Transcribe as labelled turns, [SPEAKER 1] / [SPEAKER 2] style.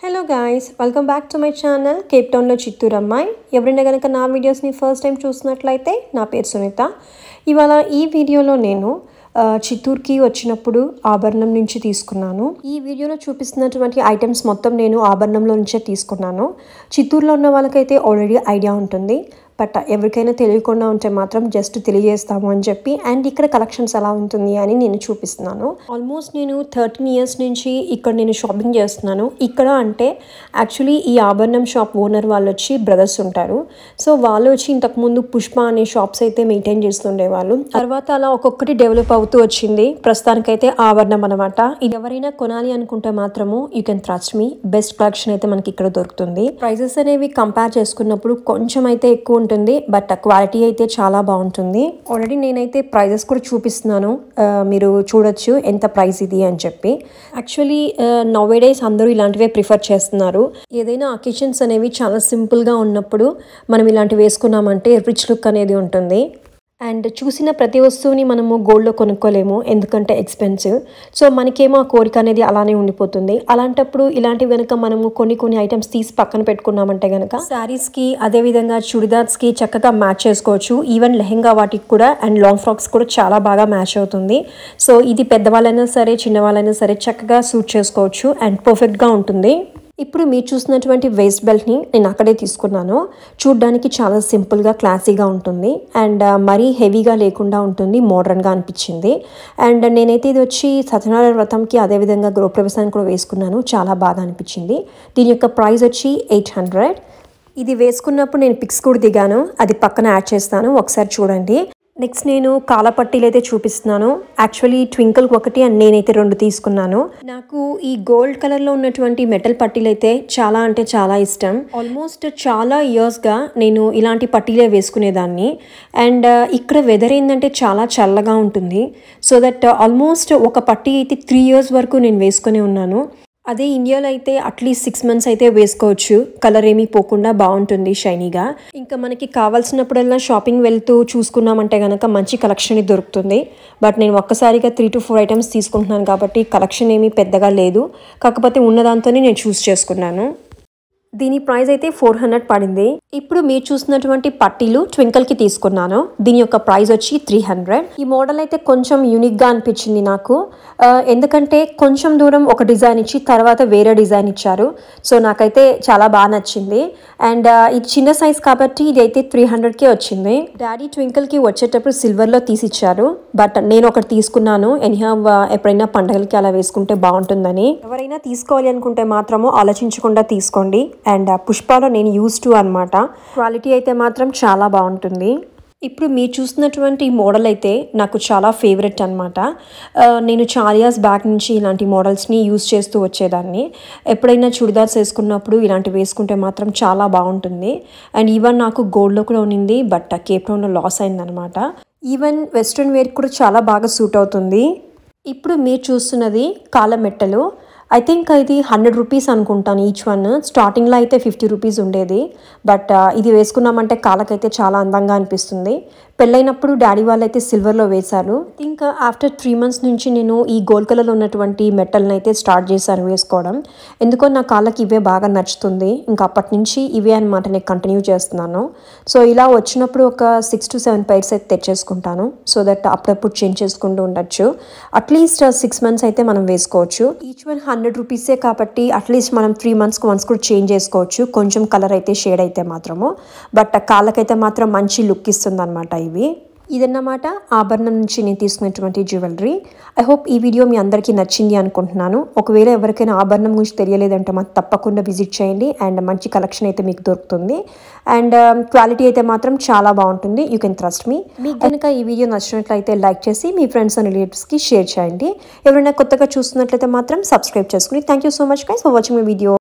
[SPEAKER 1] hello guys welcome back to my channel కేప్ టౌన్లో చిత్తూరు అమ్మాయి ఎవరైనా కనుక నా వీడియోస్ని ఫస్ట్ టైం చూసినట్లయితే నా పేరు సునీత ఇవాళ ఈ వీడియోలో నేను చిత్తూరుకి వచ్చినప్పుడు ఆభరణం నుంచి తీసుకున్నాను ఈ వీడియోలో చూపిస్తున్నటువంటి ఐటమ్స్ మొత్తం నేను ఆభరణంలో నుంచే తీసుకున్నాను చిత్తూరులో ఉన్న వాళ్ళకైతే ఆల్రెడీ ఐడియా ఉంటుంది బట్ ఎవరికైనా తెలియకుండా ఉంటే మాత్రం జస్ట్ తెలియజేస్తాము అని చెప్పి అండ్ ఇక్కడ కలెక్షన్స్ ఎలా ఉంటుంది అని నేను చూపిస్తున్నాను ఆల్మోస్ట్ నేను థర్టీన్ ఇయర్స్ నుంచి ఇక్కడ నేను షాపింగ్ చేస్తున్నాను ఇక్కడ అంటే యాక్చువల్లీ ఈ ఆభరణం షాప్ ఓనర్ వాళ్ళు వచ్చి బ్రదర్స్ ఉంటారు సో వాళ్ళు వచ్చి ఇంతకుముందు పుష్ప అనే షాప్స్ అయితే మెయింటైన్ చేస్తుండేవాళ్ళు తర్వాత అలా ఒక్కొక్కటి డెవలప్ అవుతూ వచ్చింది ప్రస్తుతానికైతే ఆభరణం అనమాట ఇది ఎవరైనా కొనాలి అనుకుంటే మాత్రము you can trust me best collection అయితే మనకి ఇక్కడ దొరుకుతుంది ప్రైజెస్ అనేవి కంపేర్ చేసుకున్నప్పుడు కొంచెం అయితే ఎక్కువ ఉంటుంది బట్ క్వాలిటీ అయితే చాలా బాగుంటుంది ఆల్రెడీ నేనైతే ప్రైజెస్ కూడా చూపిస్తున్నాను మీరు చూడొచ్చు ఎంత ప్రైస్ ఇది అని చెప్పి యాక్చువల్లీ నవ్వే డేస్ అందరూ ఇలాంటివే ప్రిఫర్ చేస్తున్నారు ఏదైనా అకేషన్స్ అనేవి చాలా సింపుల్గా ఉన్నప్పుడు మనం ఇలాంటివి వేసుకున్నామంటే రిచ్ లుక్ అనేది ఉంటుంది అండ్ చూసిన ప్రతి వస్తువుని మనము గోల్డ్లో కొనుక్కోలేము ఎందుకంటే ఎక్స్పెన్సివ్ సో మనకేమో ఆ కోరిక అనేది అలానే ఉండిపోతుంది అలాంటప్పుడు ఇలాంటివి కనుక మనము కొన్ని కొన్ని ఐటమ్స్ తీసి పక్కన పెట్టుకున్నామంటే కనుక శారీస్కి అదేవిధంగా చుడిదార్స్కి చక్కగా మ్యాచ్ చేసుకోవచ్చు ఈవెన్ లెహెంగా వాటికి కూడా అండ్ లాంగ్ ఫ్రాక్స్ కూడా చాలా బాగా మ్యాచ్ అవుతుంది సో ఇది పెద్దవాళ్ళైనా సరే చిన్నవాళ్ళైనా సరే చక్కగా సూట్ చేసుకోవచ్చు అండ్ పర్ఫెక్ట్గా ఉంటుంది ఇప్పుడు మీరు చూసినటువంటి వేస్ట్ బెల్ట్ని నేను అక్కడే తీసుకున్నాను చూడ్డానికి చాలా సింపుల్గా క్లాసీగా ఉంటుంది అండ్ మరీ హెవీగా లేకుండా ఉంటుంది మోడర్న్గా అనిపించింది అండ్ నేనైతే ఇది వచ్చి సత్యనారాయణ వ్రతంకి అదేవిధంగా గృహప్రవేశానికి కూడా వేసుకున్నాను చాలా బాగా అనిపించింది దీని యొక్క ప్రైస్ వచ్చి ఎయిట్ హండ్రెడ్ ఇది వేసుకున్నప్పుడు నేను పిక్స్ కూడా దిగాను అది పక్కన యాడ్ చేస్తాను ఒకసారి చూడండి నెక్స్ట్ నేను కాలపట్టీలు అయితే చూపిస్తున్నాను యాక్చువల్లీ ట్వింకిల్ ఒకటి అండ్ నేనైతే రెండు తీసుకున్నాను నాకు ఈ గోల్డ్ కలర్లో ఉన్నటువంటి మెటల్ పట్టీలు అయితే చాలా అంటే చాలా ఇష్టం ఆల్మోస్ట్ చాలా ఇయర్స్గా నేను ఇలాంటి పట్టీలే వేసుకునేదాన్ని అండ్ uh, ఇక్కడ వెదర్ ఏంటంటే చాలా చల్లగా ఉంటుంది సో దట్ ఆల్మోస్ట్ ఒక పట్టీ అయితే త్రీ ఇయర్స్ వరకు నేను వేసుకునే ఉన్నాను అదే ఇండియాలో అయితే అట్లీస్ట్ సిక్స్ మంత్స్ అయితే వేసుకోవచ్చు కలర్ ఏమీ పోకుండా బాగుంటుంది షైనీగా ఇంకా మనకి కావాల్సినప్పుడల్లా షాపింగ్ వెళ్తూ చూసుకున్నామంటే కనుక మంచి కలెక్షన్ దొరుకుతుంది బట్ నేను ఒక్కసారిగా త్రీ టు ఫోర్ ఐటమ్స్ తీసుకుంటున్నాను కాబట్టి కలెక్షన్ ఏమీ పెద్దగా లేదు కాకపోతే ఉన్నదాంతోనే నేను చూస్ చేసుకున్నాను దీని ప్రైస్ అయితే ఫోర్ హండ్రెడ్ పడింది ఇప్పుడు మీరు చూసినటువంటి పట్టీలు ట్వింకల్ కి తీసుకున్నాను దీని యొక్క ప్రైస్ వచ్చి త్రీ హండ్రెడ్ ఈ మోడల్ అయితే కొంచెం యూనిక్ గా అనిపించింది నాకు ఎందుకంటే కొంచెం దూరం ఒక డిజైన్ ఇచ్చి తర్వాత వేరే డిజైన్ ఇచ్చారు సో నాకైతే చాలా బాగా నచ్చింది అండ్ ఇది చిన్న సైజ్ కాబట్టి ఇది అయితే త్రీ హండ్రెడ్కే వచ్చింది డాడీ కి వచ్చేటప్పుడు సిల్వర్లో తీసిచ్చారు బట్ నేను ఒకటి తీసుకున్నాను ఎనిహా ఎప్పుడైనా పండగలకి అలా వేసుకుంటే బాగుంటుందని ఎవరైనా తీసుకోవాలి అనుకుంటే మాత్రము ఆలోచించకుండా తీసుకోండి అండ్ పుష్పలో నేను యూస్ టు అనమాట క్వాలిటీ అయితే మాత్రం చాలా బాగుంటుంది ఇప్పుడు మీరు చూస్తున్నటువంటి మోడల్ అయితే నాకు చాలా ఫేవరెట్ అనమాట నేను చాలియాస్ బ్యాక్ నుంచి ఇలాంటి మోడల్స్ని యూస్ చేస్తూ వచ్చేదాన్ని ఎప్పుడైనా చుడిదార్స్ వేసుకున్నప్పుడు ఇలాంటి వేసుకుంటే మాత్రం చాలా బాగుంటుంది అండ్ ఈవెన్ నాకు గోల్డ్లో కూడా ఉన్నింది బట్ కేప్ టౌన్లో లాస్ అయిందనమాట ఈవెన్ వెస్ట్రన్ వేర్ కూడా చాలా బాగా సూట్ అవుతుంది ఇప్పుడు మీరు చూస్తున్నది కాలమెట్టలు ఐ థింక్ ఇది హండ్రెడ్ రూపీస్ అనుకుంటాను ఈచ్ వన్ స్టార్టింగ్లో అయితే ఫిఫ్టీ రూపీస్ ఉండేది బట్ uh, ఇది వేసుకున్నామంటే కాళ్ళకైతే చాలా అందంగా అనిపిస్తుంది పెళ్ళైనప్పుడు డాడీ వాళ్ళైతే సిల్వర్లో వేశారు ఇంకా ఆఫ్టర్ త్రీ మంత్స్ నుంచి నేను ఈ గోల్డ్ కలర్లో ఉన్నటువంటి మెటల్ని అయితే స్టార్ట్ చేశాను వేసుకోవడం ఎందుకో నా కాళ్ళకి ఇవే బాగా నచ్చుతుంది ఇంకా అప్పటి నుంచి ఇవే అనమాట నేను కంటిన్యూ చేస్తున్నాను సో ఇలా వచ్చినప్పుడు ఒక సిక్స్ టు సెవెన్ పైర్స్ అయితే తెచ్చేసుకుంటాను సో దట్ అప్పుడప్పుడు చేంజ్ చేసుకుంటూ ఉండొచ్చు అట్లీస్ట్ సిక్స్ మంత్స్ అయితే మనం వేసుకోవచ్చు ఈచ్ వన్ హండ్రెడ్ రూపీసే కాబట్టి అట్లీస్ట్ మనం త్రీ మంత్స్కి వన్స్ కూడా చేంజ్ చేసుకోవచ్చు కొంచెం కలర్ అయితే షేడ్ అయితే మాత్రము బట్ uh, కాళ్ళకైతే మాత్రం మంచి లుక్ ఇస్తుంది అనమాట ఇవి ఇదన్నమాట ఆభరణం నుంచి నేను తీసుకున్నటువంటి జ్యువెలరీ ఐ హోప్ ఈ వీడియో మీ అందరికీ నచ్చింది అనుకుంటున్నాను ఒకవేళ ఎవరికైనా ఆభరణం గురించి తెలియలేదంటే మాకు తప్పకుండా విజిట్ చేయండి అండ్ మంచి కలెక్షన్ అయితే మీకు దొరుకుతుంది అండ్ క్వాలిటీ um, అయితే మాత్రం చాలా బాగుంటుంది యూ కెన్ ట్రస్ట్ మీ మీకు కనుక ఈ వీడియో నచ్చినట్లయితే లైక్ చేసి మీ ఫ్రెండ్స్ అండ్ రిలేటివ్స్కి షేర్ చేయండి ఎవరైనా కొత్తగా చూస్తున్నట్లయితే మాత్రం సబ్స్క్రైబ్ చేసుకుని thank so much guys for watching మీ వీడియో